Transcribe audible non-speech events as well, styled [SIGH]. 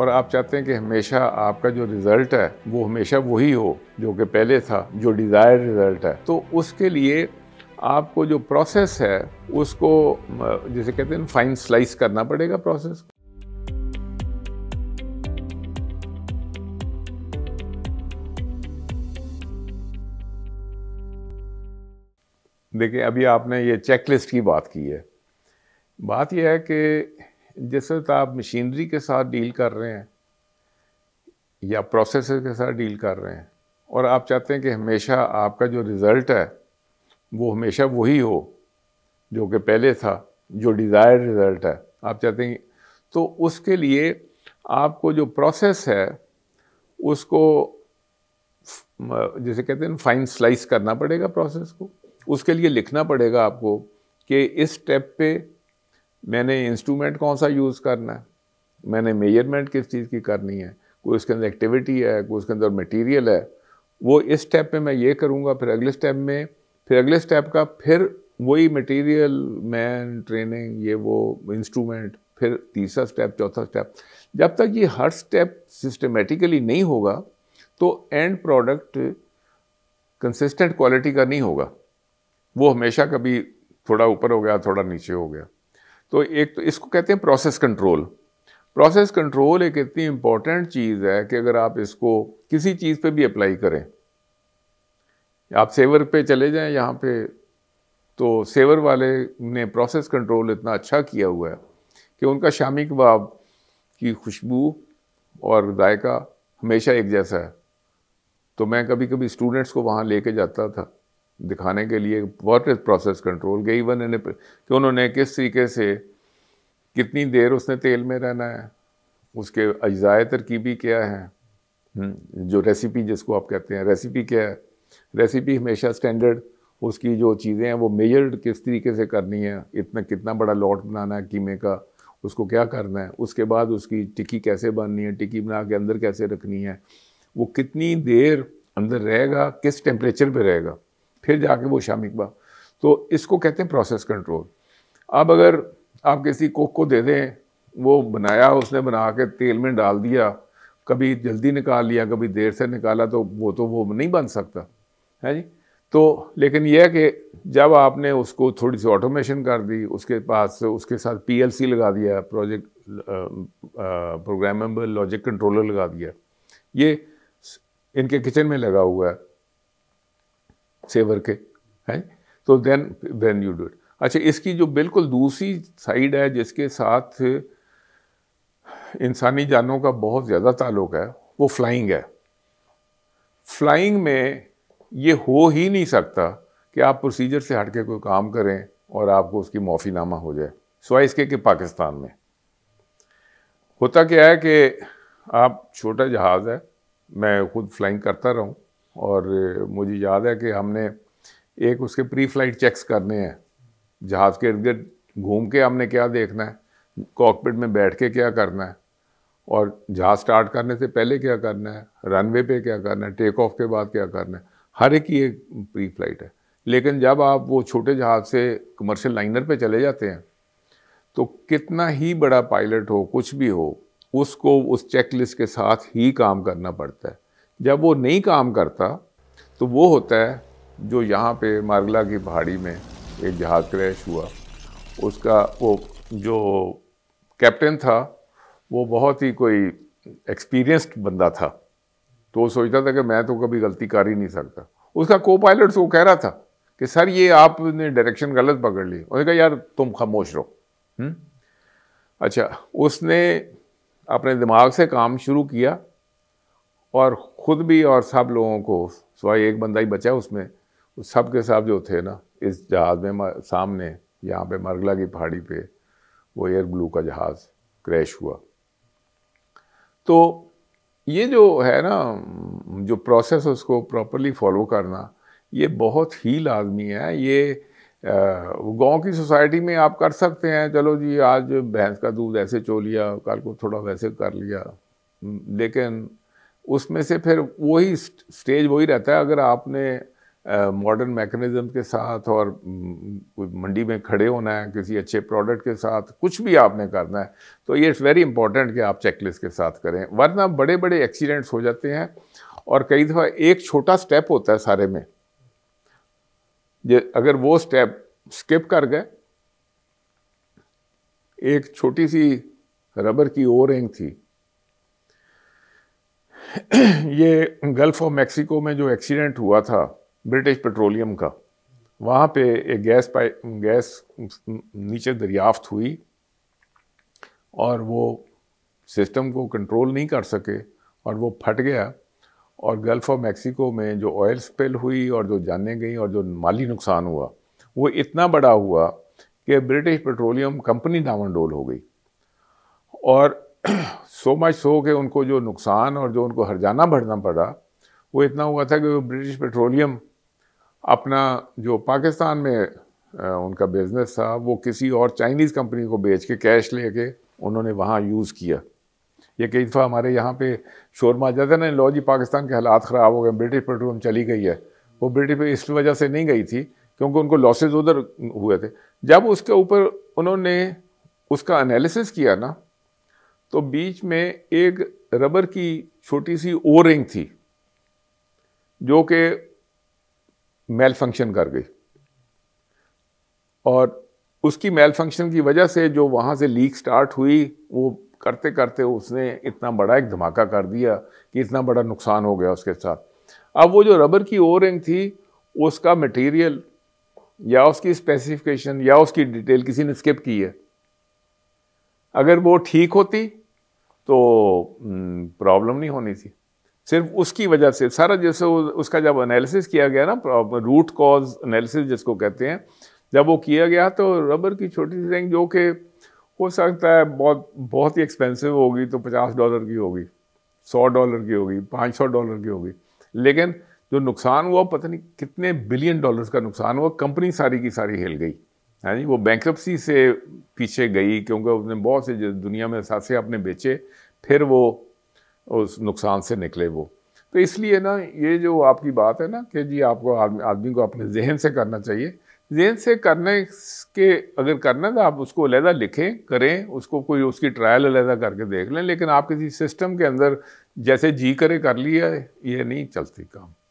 और आप चाहते हैं कि हमेशा आपका जो रिज़ल्ट है वो हमेशा वही हो जो कि पहले था जो डिज़ायर रिज़ल्ट है तो उसके लिए आपको जो प्रोसेस है उसको जैसे कहते हैं फाइन स्लाइस करना पड़ेगा प्रोसेस देखिए अभी आपने ये चेकलिस्ट की बात की है बात यह है कि जैसे तो आप मशीनरी के साथ डील कर रहे हैं या प्रोसेसर के साथ डील कर रहे हैं और आप चाहते हैं कि हमेशा आपका जो रिज़ल्ट है वो हमेशा वही हो जो कि पहले था जो डिज़ायर रिज़ल्ट है आप चाहते हैं तो उसके लिए आपको जो प्रोसेस है उसको जैसे कहते हैं फाइन स्लाइस करना पड़ेगा प्रोसेस को उसके लिए लिखना पड़ेगा आपको कि इस स्टेप पे मैंने इंस्ट्रूमेंट कौन सा यूज़ करना है मैंने मेजरमेंट किस चीज़ की करनी है कोई उसके अंदर एक्टिविटी है कोई उसके अंदर मटेरियल है वो इस स्टेप पे मैं ये करूँगा फिर अगले स्टेप में फिर अगले स्टेप का फिर वही मटेरियल मैन ट्रेनिंग ये वो इंस्ट्रूमेंट फिर तीसरा स्टेप चौथा स्टेप जब तक ये हर स्टेप सिस्टमेटिकली नहीं होगा तो एंड प्रोडक्ट कंसिस्टेंट क्वालिटी का नहीं होगा वो हमेशा कभी थोड़ा ऊपर हो गया थोड़ा नीचे हो गया तो एक तो इसको कहते हैं प्रोसेस कंट्रोल प्रोसेस कंट्रोल एक इतनी इंपॉर्टेंट चीज़ है कि अगर आप इसको किसी चीज़ पे भी अप्लाई करें आप सेवर पे चले जाएं यहाँ पे तो सेवर वाले ने प्रोसेस कंट्रोल इतना अच्छा किया हुआ है कि उनका शामी कबाब की खुशबू और जायका हमेशा एक जैसा है तो मैं कभी कभी स्टूडेंट्स को वहाँ लेके जाता था दिखाने के लिए वॉट इज़ प्रोसेस कंट्रोल के इवन इन्हें कि उन्होंने किस तरीके से कितनी देर उसने तेल में रहना है उसके अज्जाए तरकीबी क्या है हम्म, जो रेसिपी जिसको आप कहते हैं रेसिपी क्या है रेसिपी हमेशा स्टैंडर्ड उसकी जो चीज़ें हैं वो मेजर्ड किस तरीके से करनी है इतना कितना बड़ा लॉट बनाना है कीमे का उसको क्या करना है उसके बाद उसकी टिक्की कैसे बननी है टिक्की बना के अंदर कैसे रखनी है वो कितनी देर अंदर रहेगा किस टेम्परेचर पे रहेगा फिर जाके वो शामिकबा तो इसको कहते हैं प्रोसेस कंट्रोल अब अगर आप किसी कोक को दे दें वो बनाया उसने बना के तेल में डाल दिया कभी जल्दी निकाल लिया कभी देर से निकाला तो वो तो वो नहीं बन सकता है जी तो लेकिन यह कि जब आपने उसको थोड़ी सी ऑटोमेशन कर दी उसके पास उसके साथ पीएलसी लगा दिया प्रोजेक्ट प्रोग्रामेबल लॉजिक कंट्रोलर लगा दिया ये इनके किचन में लगा हुआ है सेवर के है तो then then you do it अच्छा इसकी जो बिल्कुल दूसरी साइड है जिसके साथ इंसानी जानों का बहुत ज़्यादा ताल्लुक है वो फ्लाइंग है फ्लाइंग में ये हो ही नहीं सकता कि आप प्रोसीजर से हट के कोई काम करें और आपको उसकी माफ़ीनामा हो जाए सवाई इसके कि पाकिस्तान में होता क्या है कि आप छोटा जहाज़ है मैं खुद फ्लाइंग करता रहूँ और मुझे याद है कि हमने एक उसके प्री फ्लाइट चेक्स करने हैं जहाज़ के इर्द गिर्द घूम के हमने क्या देखना है कॉकपिट में बैठ के क्या करना है और जहाज़ स्टार्ट करने से पहले क्या करना है रनवे पे क्या करना है टेक ऑफ के बाद क्या करना है हर एक ही एक प्री फ्लाइट है लेकिन जब आप वो छोटे जहाज़ से कमर्शियल लाइनर पे चले जाते हैं तो कितना ही बड़ा पायलट हो कुछ भी हो उसको उस चेक लिस्ट के साथ ही काम करना पड़ता है जब वो नहीं काम करता तो वो होता है जो यहाँ पे मारगला की पहाड़ी में एक जहाज़ क्रैश हुआ उसका वो जो कैप्टन था वो बहुत ही कोई एक्सपीरियंस्ड बंदा था तो वो सोचता था कि मैं तो कभी गलती कर ही नहीं सकता उसका को पायलट वो कह रहा था कि सर ये आपने डायरेक्शन गलत पकड़ ली उसने कहा यार तुम खामोश रहो हम्म? अच्छा उसने अपने दिमाग से काम शुरू किया और ख़ुद भी और सब लोगों को सवाई एक बंदा ही बचा उसमें उस सब के साथ जो थे ना इस जहाज़ में सामने यहाँ पे मरगला की पहाड़ी पे वो एयर ब्लू का जहाज़ क्रैश हुआ तो ये जो है ना जो प्रोसेस उसको प्रॉपरली फॉलो करना ये बहुत ही लाजमी है ये गांव की सोसाइटी में आप कर सकते हैं चलो जी आज भैंस का दूध ऐसे चो लिया कल को थोड़ा वैसे कर लिया लेकिन उसमें से फिर वही स्टेज वही रहता है अगर आपने मॉडर्न मैकेनिज्म के साथ और मंडी में खड़े होना है किसी अच्छे प्रोडक्ट के साथ कुछ भी आपने करना है तो ये इट्स वेरी इंपॉर्टेंट कि आप चेकलिस्ट के साथ करें वरना बड़े बड़े एक्सीडेंट्स हो जाते हैं और कई दफ़ा एक छोटा स्टेप होता है सारे में ये अगर वो स्टेप स्किप कर गए एक छोटी सी रबर की ओ थी [CLEARS THROAT] ये गल्फ ऑफ मैक्सिको में जो एक्सीडेंट हुआ था ब्रिटिश पेट्रोलियम का वहाँ पे एक गैस पाइप गैस नीचे दरियाफ्त हुई और वो सिस्टम को कंट्रोल नहीं कर सके और वो फट गया और गल्फ ऑफ मैक्सिको में जो ऑयल स्पिल हुई और जो जाने गई और जो माली नुकसान हुआ वो इतना बड़ा हुआ कि ब्रिटिश पेट्रोलियम कंपनी डावनडोल हो गई और सो मच सो के उनको जो नुकसान और जो उनको हरजाना भरना पड़ा वो इतना हुआ था कि वो ब्रिटिश पेट्रोलियम अपना जो पाकिस्तान में उनका बिजनेस था वो किसी और चाइनीज़ कंपनी को बेच के कैश लेके उन्होंने वहाँ यूज़ किया ये कई दफ़ा हमारे यहाँ पे शोर मार जाता ना लो जी पाकिस्तान के हालात ख़राब हो गए ब्रिटिश पेट्रोलियम चली गई है वो ब्रिटिश इस वजह से नहीं गई थी क्योंकि उनको लॉसेज उधर हुए थे जब उसके ऊपर उन्होंने उसका एनालिसिस किया ना तो बीच में एक रबर की छोटी सी ओ रिंग थी जो कि मेल फंक्शन कर गई और उसकी मेल फंक्शन की वजह से जो वहाँ से लीक स्टार्ट हुई वो करते करते उसने इतना बड़ा एक धमाका कर दिया कि इतना बड़ा नुकसान हो गया उसके साथ अब वो जो रबर की ओ रिंग थी उसका मटेरियल या उसकी स्पेसिफिकेशन या उसकी डिटेल किसी ने स्किप की है अगर वो ठीक होती तो प्रॉब्लम नहीं होनी थी सिर्फ उसकी वजह से सारा जैसे उसका जब एनालिसिस किया गया ना रूट कॉज एनालिसिस जिसको कहते हैं जब वो किया गया तो रबर की छोटी सी रिंग जो कि हो सकता है बहुत बहुत ही एक्सपेंसिव होगी तो पचास डॉलर की होगी सौ डॉलर की होगी पाँच सौ डॉलर की होगी लेकिन जो नुकसान हुआ पता नहीं कितने बिलियन डॉलर्स का नुकसान हुआ कंपनी सारी की सारी हिल गई है जी वो बैंकरप्सी से पीछे गई क्योंकि उसने बहुत से दुनिया में सासे अपने बेचे फिर वो उस नुकसान से निकले वो तो इसलिए ना ये जो आपकी बात है ना कि जी आपको आदमी को अपने जहन से करना चाहिए जहन से करने के अगर करना तो आप उसको अलहदा लिखें करें उसको कोई उसकी ट्रायल अलहदा करके देख लें लेकिन आप किसी सिस्टम के अंदर जैसे जी करे कर लिया ये नहीं चलती काम